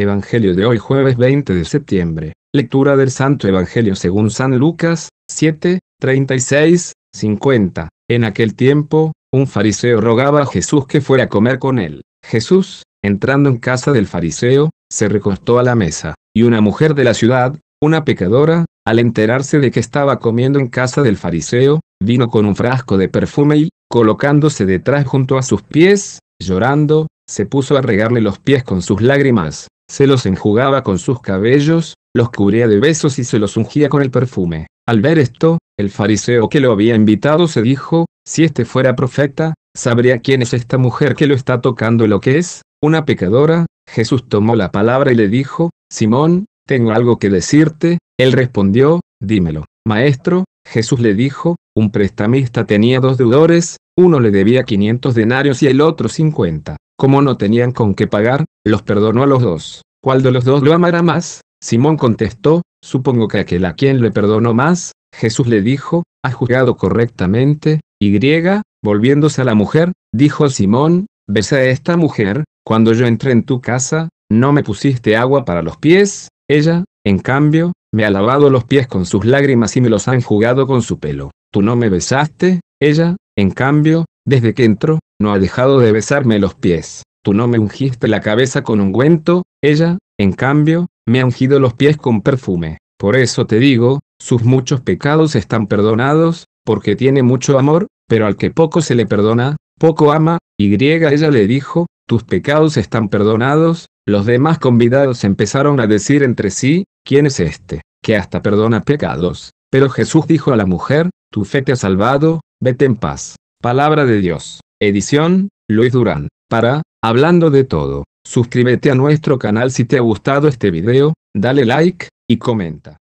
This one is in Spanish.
Evangelio de hoy jueves 20 de septiembre. Lectura del Santo Evangelio según San Lucas 7, 36, 50. En aquel tiempo, un fariseo rogaba a Jesús que fuera a comer con él. Jesús, entrando en casa del fariseo, se recostó a la mesa, y una mujer de la ciudad, una pecadora, al enterarse de que estaba comiendo en casa del fariseo, vino con un frasco de perfume y, colocándose detrás junto a sus pies, llorando, se puso a regarle los pies con sus lágrimas. Se los enjugaba con sus cabellos, los cubría de besos y se los ungía con el perfume. Al ver esto, el fariseo que lo había invitado se dijo, si este fuera profeta, sabría quién es esta mujer que lo está tocando lo que es, una pecadora. Jesús tomó la palabra y le dijo, Simón, tengo algo que decirte. Él respondió, dímelo. Maestro, Jesús le dijo, un prestamista tenía dos deudores, uno le debía 500 denarios y el otro 50. Como no tenían con qué pagar, los perdonó a los dos. ¿Cuál de los dos lo amará más? Simón contestó, supongo que aquel a quien le perdonó más, Jesús le dijo, has juzgado correctamente, y volviéndose a la mujer, dijo Simón, besa a esta mujer, cuando yo entré en tu casa, no me pusiste agua para los pies, ella, en cambio, me ha lavado los pies con sus lágrimas y me los han jugado con su pelo. Tú no me besaste, ella, en cambio, desde que entró, no ha dejado de besarme los pies. Tú no me ungiste la cabeza con ungüento, ella, en cambio, me ha ungido los pies con perfume. Por eso te digo, sus muchos pecados están perdonados, porque tiene mucho amor, pero al que poco se le perdona, poco ama, y griega ella le dijo, tus pecados están perdonados, los demás convidados empezaron a decir entre sí, ¿quién es este, que hasta perdona pecados? Pero Jesús dijo a la mujer, tu fe te ha salvado, vete en paz. Palabra de Dios. Edición, Luis Durán. Para, hablando de todo, suscríbete a nuestro canal si te ha gustado este video, dale like, y comenta.